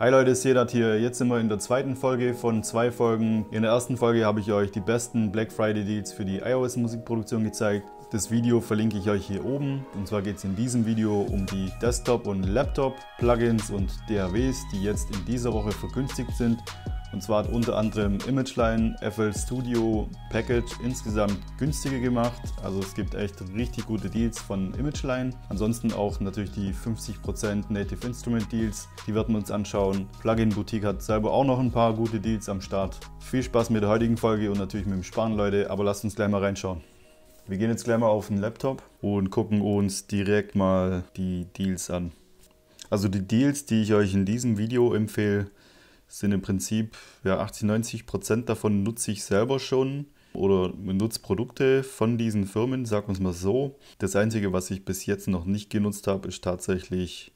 Hi Leute, Sedat hier. Jetzt sind wir in der zweiten Folge von zwei Folgen. In der ersten Folge habe ich euch die besten Black Friday Deals für die iOS Musikproduktion gezeigt. Das Video verlinke ich euch hier oben. Und zwar geht es in diesem Video um die Desktop- und Laptop-Plugins und DAWs, die jetzt in dieser Woche vergünstigt sind. Und zwar hat unter anderem ImageLine FL Studio Package insgesamt günstiger gemacht. Also es gibt echt richtig gute Deals von ImageLine. Ansonsten auch natürlich die 50% Native Instrument Deals. Die werden wir uns anschauen. Plugin Boutique hat selber auch noch ein paar gute Deals am Start. Viel Spaß mit der heutigen Folge und natürlich mit dem Sparen, Leute. Aber lasst uns gleich mal reinschauen. Wir gehen jetzt gleich mal auf den Laptop und gucken uns direkt mal die Deals an. Also die Deals, die ich euch in diesem Video empfehle, sind im Prinzip ja, 80, 90 Prozent davon nutze ich selber schon oder nutze Produkte von diesen Firmen, sagen wir es mal so. Das Einzige, was ich bis jetzt noch nicht genutzt habe, ist tatsächlich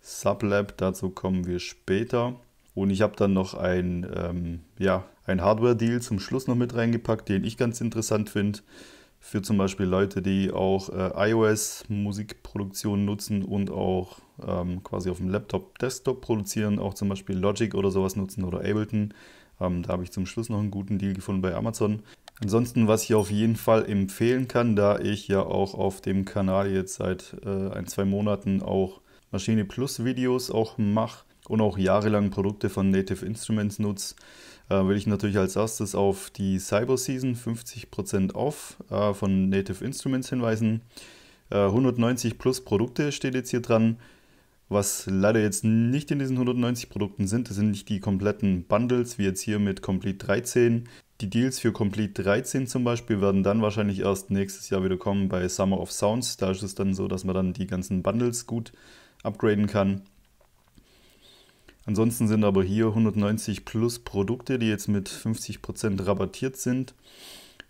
Sublab. Dazu kommen wir später. Und ich habe dann noch ein, ähm, ja, ein Hardware-Deal zum Schluss noch mit reingepackt, den ich ganz interessant finde für zum Beispiel Leute, die auch äh, iOS-Musikproduktion nutzen und auch ähm, quasi auf dem Laptop Desktop produzieren, auch zum Beispiel Logic oder sowas nutzen oder Ableton. Ähm, da habe ich zum Schluss noch einen guten Deal gefunden bei Amazon. Ansonsten, was ich auf jeden Fall empfehlen kann, da ich ja auch auf dem Kanal jetzt seit äh, ein, zwei Monaten auch Maschine Plus Videos auch mache und auch jahrelang Produkte von Native Instruments nutze, äh, will ich natürlich als erstes auf die Cyber Season 50% off äh, von Native Instruments hinweisen. Äh, 190 plus Produkte steht jetzt hier dran. Was leider jetzt nicht in diesen 190 Produkten sind, das sind nicht die kompletten Bundles, wie jetzt hier mit Complete 13. Die Deals für Complete 13 zum Beispiel werden dann wahrscheinlich erst nächstes Jahr wieder kommen bei Summer of Sounds. Da ist es dann so, dass man dann die ganzen Bundles gut upgraden kann. Ansonsten sind aber hier 190 plus Produkte, die jetzt mit 50% rabattiert sind.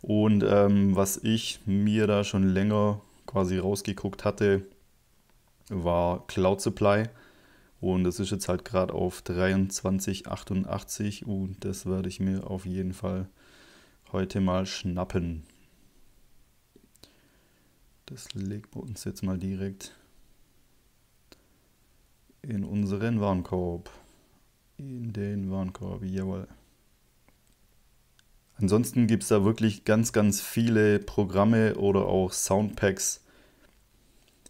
Und ähm, was ich mir da schon länger quasi rausgeguckt hatte, war Cloud Supply. Und das ist jetzt halt gerade auf 23,88 und das werde ich mir auf jeden Fall heute mal schnappen. Das legen wir uns jetzt mal direkt in unseren Warenkorb. In den Warenkorb, jawohl. Ansonsten gibt es da wirklich ganz, ganz viele Programme oder auch Soundpacks.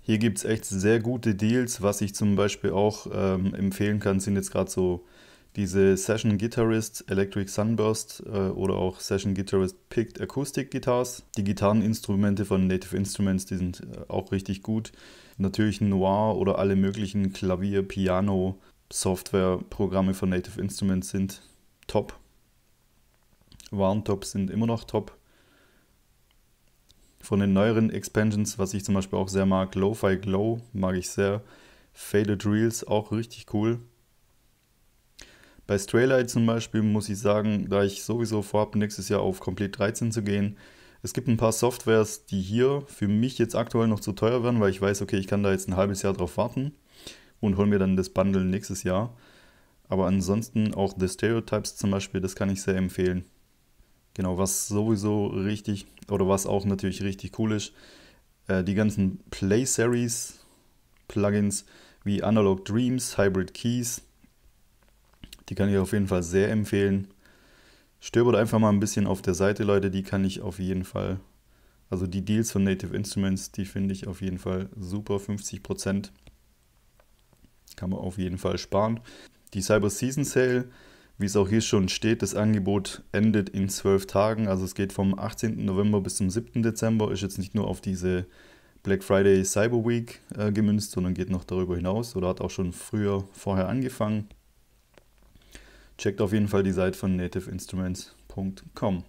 Hier gibt es echt sehr gute Deals. Was ich zum Beispiel auch ähm, empfehlen kann, sind jetzt gerade so diese Session Guitarist Electric Sunburst äh, oder auch Session Guitarist Picked Acoustic Guitars. Die Gitarreninstrumente von Native Instruments, die sind äh, auch richtig gut. Natürlich Noir oder alle möglichen Klavier, Piano, Softwareprogramme von Native Instruments sind top. Waren top sind immer noch top. Von den neueren Expansions, was ich zum Beispiel auch sehr mag, Lo-Fi Glow mag ich sehr. Faded Reels auch richtig cool. Bei Straylight zum Beispiel muss ich sagen, da ich sowieso vorhab, nächstes Jahr auf Komplett 13 zu gehen, es gibt ein paar Softwares, die hier für mich jetzt aktuell noch zu teuer werden, weil ich weiß, okay, ich kann da jetzt ein halbes Jahr drauf warten und hol mir dann das Bundle nächstes Jahr. Aber ansonsten auch The Stereotypes zum Beispiel, das kann ich sehr empfehlen. Genau, was sowieso richtig oder was auch natürlich richtig cool ist, äh, die ganzen Play Series Plugins wie Analog Dreams, Hybrid Keys, die kann ich auf jeden Fall sehr empfehlen. Stöbert einfach mal ein bisschen auf der Seite, Leute, die kann ich auf jeden Fall. Also die Deals von Native Instruments, die finde ich auf jeden Fall super, 50 Prozent. Kann man auf jeden Fall sparen. Die Cyber Season Sale, wie es auch hier schon steht, das Angebot endet in zwölf Tagen. Also es geht vom 18. November bis zum 7. Dezember. Ist jetzt nicht nur auf diese Black Friday Cyber Week äh, gemünzt, sondern geht noch darüber hinaus oder hat auch schon früher vorher angefangen. Checkt auf jeden Fall die Seite von nativeinstruments.com.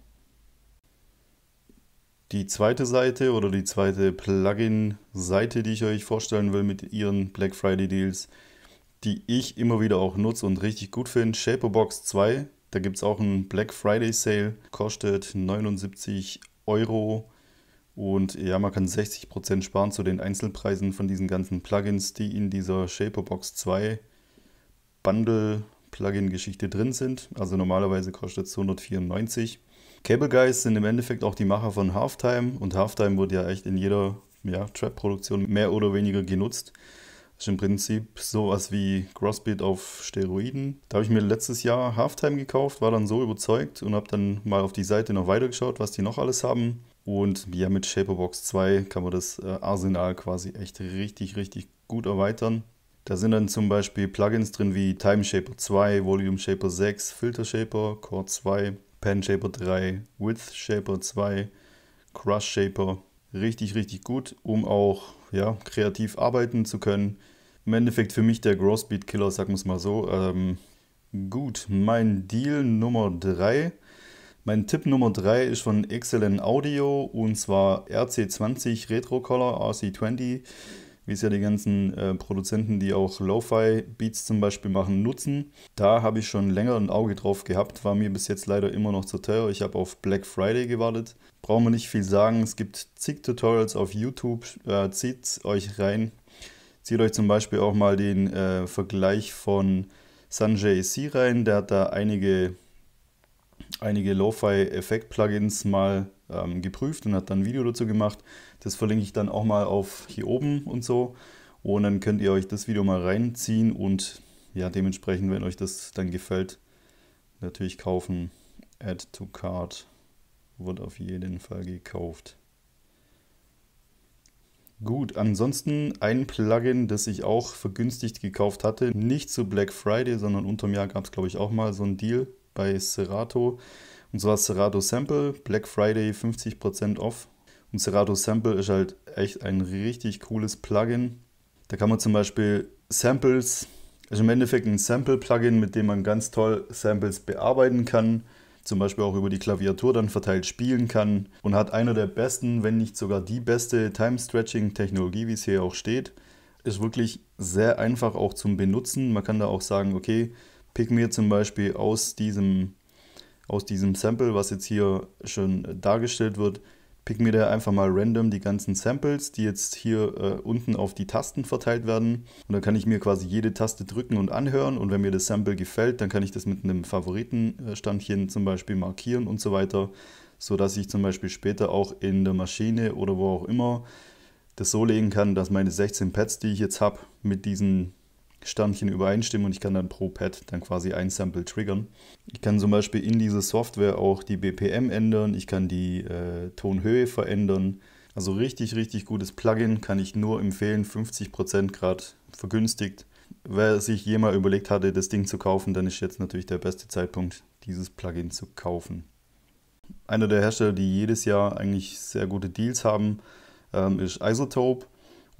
Die zweite Seite oder die zweite Plugin-Seite, die ich euch vorstellen will mit ihren Black Friday Deals, die ich immer wieder auch nutze und richtig gut finde. Shaperbox 2, da gibt es auch einen Black Friday Sale, kostet 79 Euro und ja, man kann 60% sparen zu den Einzelpreisen von diesen ganzen Plugins, die in dieser Shaperbox 2 Bundle Plugin-Geschichte drin sind. Also normalerweise kostet es 194. Cable Guys sind im Endeffekt auch die Macher von Halftime und Halftime wird ja echt in jeder ja, Trap-Produktion mehr oder weniger genutzt ist im Prinzip sowas wie Crossbeat auf Steroiden. Da habe ich mir letztes Jahr Halftime gekauft, war dann so überzeugt und habe dann mal auf die Seite noch weitergeschaut, was die noch alles haben. Und ja, mit Shaperbox 2 kann man das äh, Arsenal quasi echt richtig, richtig gut erweitern. Da sind dann zum Beispiel Plugins drin wie Time Shaper 2, Volume Shaper 6, Filter Shaper, Chord 2, Pen Shaper 3, Width Shaper 2, Crush Shaper. Richtig, richtig gut, um auch ja, kreativ arbeiten zu können. Im Endeffekt für mich der Grossbeat Killer, sagen wir es mal so. Ähm, gut, mein Deal Nummer 3. Mein Tipp Nummer 3 ist von Excellent Audio und zwar RC20 Retro Color RC20 wie es ja die ganzen äh, Produzenten, die auch Lo-Fi-Beats zum Beispiel machen, nutzen. Da habe ich schon länger ein Auge drauf gehabt, war mir bis jetzt leider immer noch zu teuer. Ich habe auf Black Friday gewartet. Brauchen wir nicht viel sagen, es gibt zig Tutorials auf YouTube, äh, zieht euch rein. Zieht euch zum Beispiel auch mal den äh, Vergleich von Sanjay C rein, der hat da einige einige Lo-Fi-Effekt-Plugins mal ähm, geprüft und hat dann ein Video dazu gemacht. Das verlinke ich dann auch mal auf hier oben und so. Und dann könnt ihr euch das Video mal reinziehen und ja, dementsprechend, wenn euch das dann gefällt, natürlich kaufen. Add to Card wird auf jeden Fall gekauft. Gut, ansonsten ein Plugin, das ich auch vergünstigt gekauft hatte. Nicht zu Black Friday, sondern unterm Jahr gab es, glaube ich, auch mal so einen Deal bei Serato. Und zwar Serato Sample, Black Friday 50% off. Und Serato Sample ist halt echt ein richtig cooles Plugin. Da kann man zum Beispiel Samples, also im Endeffekt ein Sample-Plugin, mit dem man ganz toll Samples bearbeiten kann. Zum Beispiel auch über die Klaviatur dann verteilt spielen kann und hat einer der besten, wenn nicht sogar die beste Time-Stretching-Technologie, wie es hier auch steht. Ist wirklich sehr einfach auch zum Benutzen. Man kann da auch sagen, okay, pick mir zum Beispiel aus diesem, aus diesem Sample, was jetzt hier schon äh, dargestellt wird, pick mir da einfach mal random die ganzen Samples, die jetzt hier äh, unten auf die Tasten verteilt werden. Und dann kann ich mir quasi jede Taste drücken und anhören. Und wenn mir das Sample gefällt, dann kann ich das mit einem Favoritenstandchen zum Beispiel markieren und so weiter, sodass ich zum Beispiel später auch in der Maschine oder wo auch immer das so legen kann, dass meine 16 Pads, die ich jetzt habe, mit diesen Sternchen übereinstimmen und ich kann dann pro Pad dann quasi ein Sample triggern. Ich kann zum Beispiel in dieser Software auch die BPM ändern, ich kann die äh, Tonhöhe verändern. Also richtig, richtig gutes Plugin kann ich nur empfehlen, 50% Grad vergünstigt. Wer sich jemals überlegt hatte, das Ding zu kaufen, dann ist jetzt natürlich der beste Zeitpunkt, dieses Plugin zu kaufen. Einer der Hersteller, die jedes Jahr eigentlich sehr gute Deals haben, ähm, ist Isotope.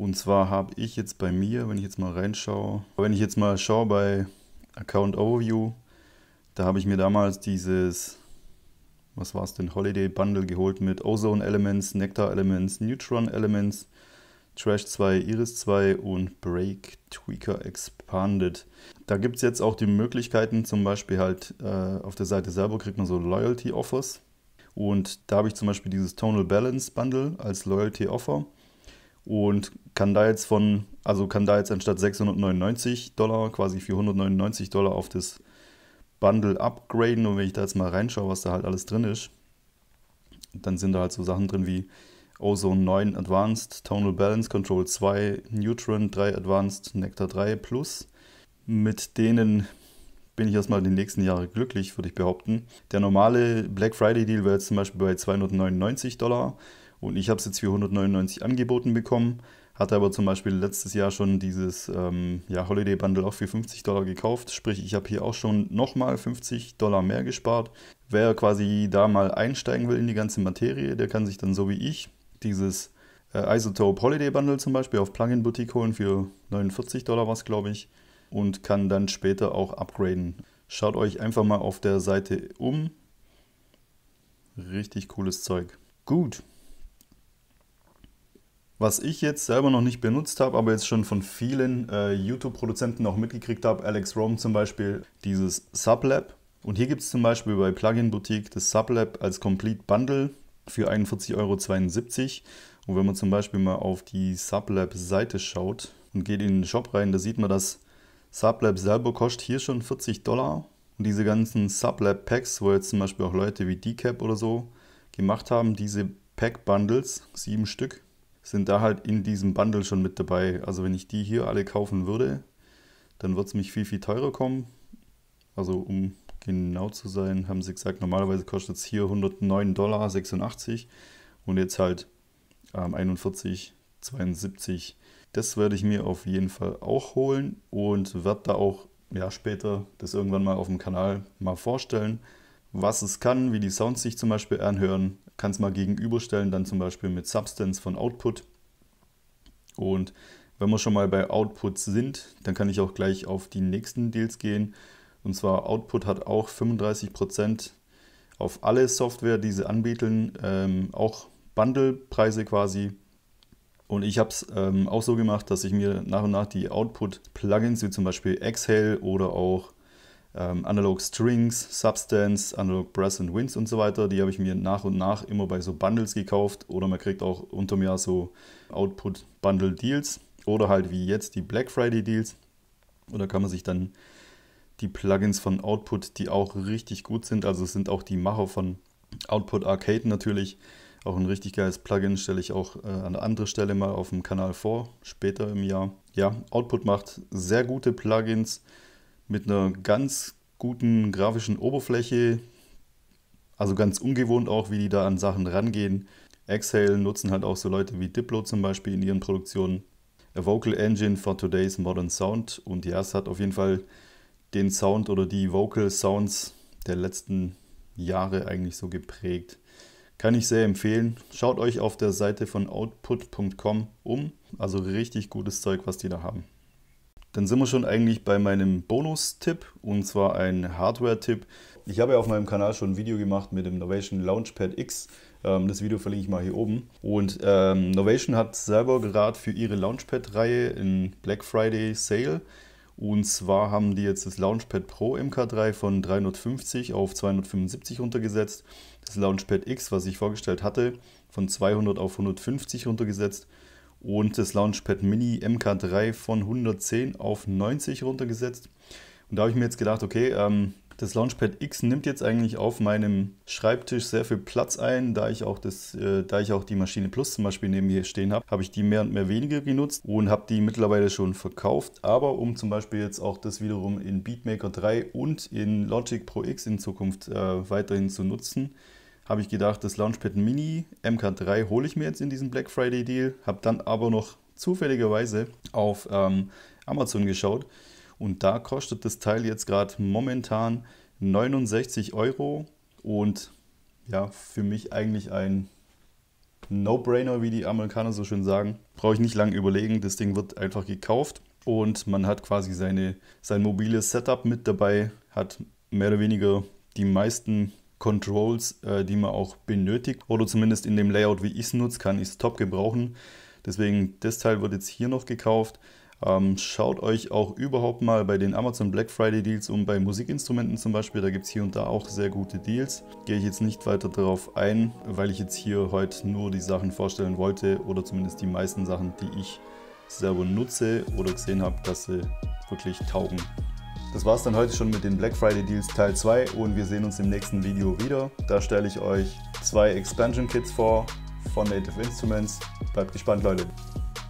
Und zwar habe ich jetzt bei mir, wenn ich jetzt mal reinschaue, wenn ich jetzt mal schaue bei Account Overview, da habe ich mir damals dieses, was war es denn, Holiday Bundle geholt mit Ozone Elements, Nectar Elements, Neutron Elements, Trash 2, Iris 2 und Break Tweaker Expanded. Da gibt es jetzt auch die Möglichkeiten, zum Beispiel halt äh, auf der Seite selber kriegt man so Loyalty Offers. Und da habe ich zum Beispiel dieses Tonal Balance Bundle als Loyalty Offer und kann da jetzt von, also kann da jetzt anstatt 699 Dollar quasi 499 Dollar auf das Bundle upgraden. Und wenn ich da jetzt mal reinschaue, was da halt alles drin ist, dann sind da halt so Sachen drin wie Ozone 9 Advanced, Tonal Balance Control 2, Neutron 3 Advanced, Nectar 3 Plus. Mit denen bin ich erstmal die nächsten Jahre glücklich, würde ich behaupten. Der normale Black Friday Deal wäre jetzt zum Beispiel bei 299 Dollar. Und ich habe es jetzt für 199 angeboten bekommen, hatte aber zum Beispiel letztes Jahr schon dieses ähm, ja, Holiday Bundle auch für 50 Dollar gekauft. Sprich, ich habe hier auch schon nochmal 50 Dollar mehr gespart. Wer quasi da mal einsteigen will in die ganze Materie, der kann sich dann so wie ich dieses äh, Isotope Holiday Bundle zum Beispiel auf Plugin Boutique holen für 49 Dollar was, glaube ich, und kann dann später auch upgraden. Schaut euch einfach mal auf der Seite um. Richtig cooles Zeug. Gut, was ich jetzt selber noch nicht benutzt habe, aber jetzt schon von vielen äh, YouTube-Produzenten auch mitgekriegt habe, Alex Rome zum Beispiel, dieses Sublab. Und hier gibt es zum Beispiel bei Plugin Boutique das Sublab als Complete Bundle für 41,72 Euro. Und wenn man zum Beispiel mal auf die Sublab-Seite schaut und geht in den Shop rein, da sieht man, dass Sublab selber kostet hier schon 40 Dollar. Und diese ganzen Sublab-Packs, wo jetzt zum Beispiel auch Leute wie Decap oder so gemacht haben, diese Pack-Bundles, sieben Stück, sind da halt in diesem Bundle schon mit dabei. Also wenn ich die hier alle kaufen würde, dann wird es mich viel, viel teurer kommen. Also um genau zu sein, haben sie gesagt, normalerweise kostet es hier 109,86 Dollar und jetzt halt ähm, 41,72. Das werde ich mir auf jeden Fall auch holen und werde da auch ja, später das irgendwann mal auf dem Kanal mal vorstellen, was es kann, wie die Sounds sich zum Beispiel anhören, kann es mal gegenüberstellen, dann zum Beispiel mit Substance von Output. Und wenn wir schon mal bei Outputs sind, dann kann ich auch gleich auf die nächsten Deals gehen. Und zwar Output hat auch 35% auf alle Software, die sie anbieten, ähm, auch Bundle-Preise quasi. Und ich habe es ähm, auch so gemacht, dass ich mir nach und nach die Output-Plugins wie zum Beispiel Exhale oder auch ähm, Analog Strings, Substance, Analog Brass and Winds und so weiter. Die habe ich mir nach und nach immer bei so Bundles gekauft oder man kriegt auch unterm Jahr so Output Bundle Deals oder halt wie jetzt die Black Friday Deals. Und da kann man sich dann die Plugins von Output, die auch richtig gut sind, also sind auch die Macher von Output Arcade natürlich. Auch ein richtig geiles Plugin stelle ich auch äh, an anderer Stelle mal auf dem Kanal vor, später im Jahr. Ja, Output macht sehr gute Plugins mit einer ganz guten grafischen Oberfläche. Also ganz ungewohnt auch, wie die da an Sachen rangehen. Exhale nutzen halt auch so Leute wie Diplo zum Beispiel in ihren Produktionen. A Vocal Engine for Today's Modern Sound. Und ja, es hat auf jeden Fall den Sound oder die Vocal Sounds der letzten Jahre eigentlich so geprägt. Kann ich sehr empfehlen. Schaut euch auf der Seite von output.com um. Also richtig gutes Zeug, was die da haben. Dann sind wir schon eigentlich bei meinem Bonus-Tipp und zwar ein Hardware-Tipp. Ich habe ja auf meinem Kanal schon ein Video gemacht mit dem Novation Launchpad X. Ähm, das Video verlinke ich mal hier oben. Und ähm, Novation hat selber gerade für ihre Launchpad-Reihe in Black Friday Sale. Und zwar haben die jetzt das Launchpad Pro MK3 von 350 auf 275 runtergesetzt. Das Launchpad X, was ich vorgestellt hatte, von 200 auf 150 runtergesetzt und das Launchpad Mini MK3 von 110 auf 90 runtergesetzt. Und da habe ich mir jetzt gedacht, okay, ähm, das Launchpad X nimmt jetzt eigentlich auf meinem Schreibtisch sehr viel Platz ein, da ich auch, das, äh, da ich auch die Maschine Plus zum Beispiel neben mir stehen habe, habe ich die mehr und mehr weniger genutzt und habe die mittlerweile schon verkauft. Aber um zum Beispiel jetzt auch das wiederum in Beatmaker 3 und in Logic Pro X in Zukunft äh, weiterhin zu nutzen, habe ich gedacht, das Launchpad Mini MK3 hole ich mir jetzt in diesem Black Friday Deal, habe dann aber noch zufälligerweise auf ähm, Amazon geschaut und da kostet das Teil jetzt gerade momentan 69 Euro und ja, für mich eigentlich ein No-Brainer, wie die Amerikaner so schön sagen. Brauche ich nicht lange überlegen, das Ding wird einfach gekauft und man hat quasi seine, sein mobiles Setup mit dabei, hat mehr oder weniger die meisten Controls, äh, die man auch benötigt. Oder zumindest in dem Layout, wie ich es nutze, kann ich es top gebrauchen. Deswegen, das Teil wird jetzt hier noch gekauft. Ähm, schaut euch auch überhaupt mal bei den Amazon Black Friday Deals um, bei Musikinstrumenten zum Beispiel, da gibt es hier und da auch sehr gute Deals. Gehe ich jetzt nicht weiter darauf ein, weil ich jetzt hier heute nur die Sachen vorstellen wollte oder zumindest die meisten Sachen, die ich selber nutze oder gesehen habe, dass sie wirklich taugen. Das war es dann heute schon mit den Black Friday Deals Teil 2 und wir sehen uns im nächsten Video wieder. Da stelle ich euch zwei Expansion Kits vor von Native Instruments. Bleibt gespannt, Leute.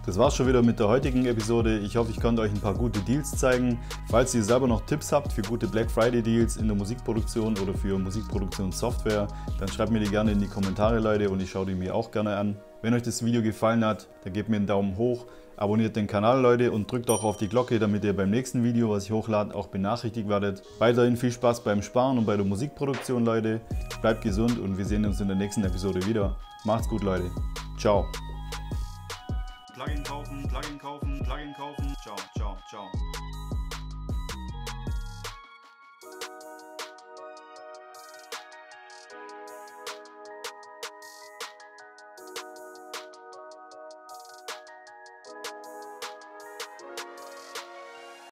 Das war's schon wieder mit der heutigen Episode. Ich hoffe, ich konnte euch ein paar gute Deals zeigen. Falls ihr selber noch Tipps habt für gute Black Friday Deals in der Musikproduktion oder für Musikproduktionssoftware, dann schreibt mir die gerne in die Kommentare, Leute, und ich schaue die mir auch gerne an. Wenn euch das Video gefallen hat, dann gebt mir einen Daumen hoch. Abonniert den Kanal, Leute, und drückt auch auf die Glocke, damit ihr beim nächsten Video, was ich hochlade, auch benachrichtigt werdet. Weiterhin viel Spaß beim Sparen und bei der Musikproduktion, Leute. Bleibt gesund und wir sehen uns in der nächsten Episode wieder. Macht's gut, Leute. Ciao. Plugin kaufen, Plugin kaufen, Plugin kaufen. Ciao, ciao, ciao.